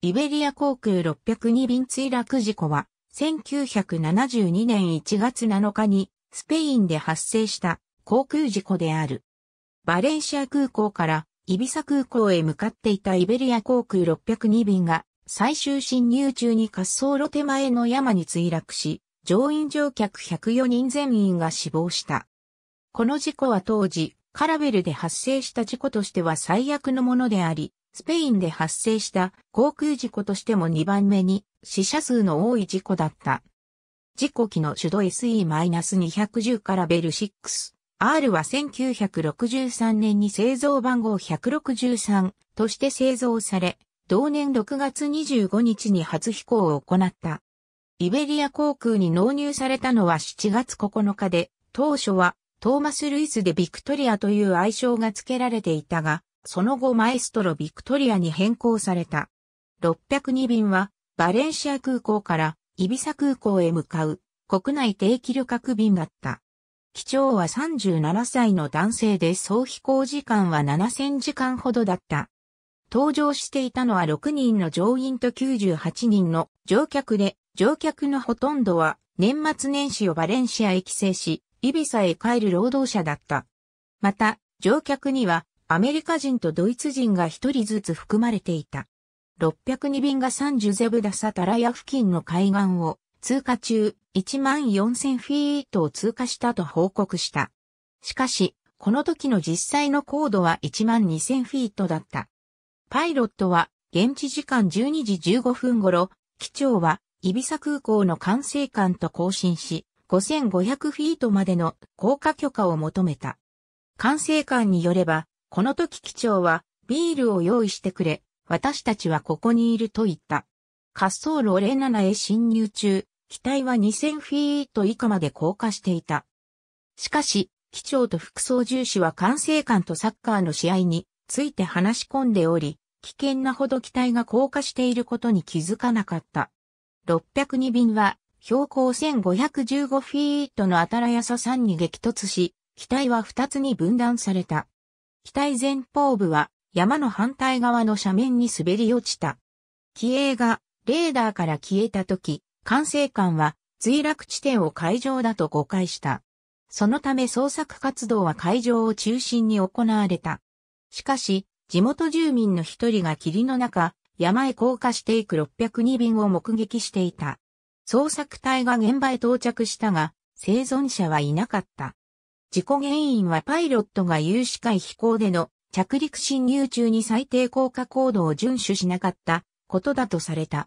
イベリア航空602便墜落事故は、1972年1月7日にスペインで発生した航空事故である。バレンシア空港からイビサ空港へ向かっていたイベリア航空602便が最終侵入中に滑走路手前の山に墜落し、乗員乗客104人全員が死亡した。この事故は当時、カラベルで発生した事故としては最悪のものであり、スペインで発生した航空事故としても2番目に死者数の多い事故だった。事故機の手動 SE-210 からベル 6R は1963年に製造番号163として製造され、同年6月25日に初飛行を行った。イベリア航空に納入されたのは7月9日で、当初はトーマス・ルイスでビクトリアという愛称が付けられていたが、その後マエストロ・ビクトリアに変更された。602便は、バレンシア空港からイビサ空港へ向かう国内定期旅客便だった。機長は37歳の男性で総飛行時間は7000時間ほどだった。搭乗していたのは6人の乗員と98人の乗客で、乗客のほとんどは年末年始をバレンシアへ帰省し、イビサへ帰る労働者だった。また、乗客にはアメリカ人とドイツ人が一人ずつ含まれていた。602便がサンジュゼブダサタラヤ付近の海岸を通過中1万4000フィートを通過したと報告した。しかし、この時の実際の高度は1万2000フィートだった。パイロットは現地時間12時15分頃、機長はイビサ空港の管制官と交信し、5500フィートまでの降下許可を求めた。管制官によれば、この時機長は、ビールを用意してくれ、私たちはここにいると言った。滑走路07へ侵入中、機体は2000フィート以下まで降下していた。しかし、機長と副操縦士は管制官とサッカーの試合について話し込んでおり、危険なほど機体が降下していることに気づかなかった。602便は、標高1515フィートのあたらやさ3に激突し、機体は2つに分断された。機体前方部は山の反対側の斜面に滑り落ちた。機影がレーダーから消えた時、管制官は墜落地点を海上だと誤解した。そのため捜索活動は海上を中心に行われた。しかし、地元住民の一人が霧の中、山へ降下していく602便を目撃していた。捜索隊が現場へ到着したが、生存者はいなかった。事故原因はパイロットが有視界飛行での着陸侵入中に最低降下高度を遵守しなかったことだとされた。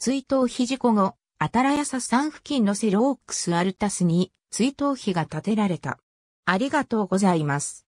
追悼碑事故後、アタラヤサ山付近のセロークスアルタスに追悼碑が建てられた。ありがとうございます。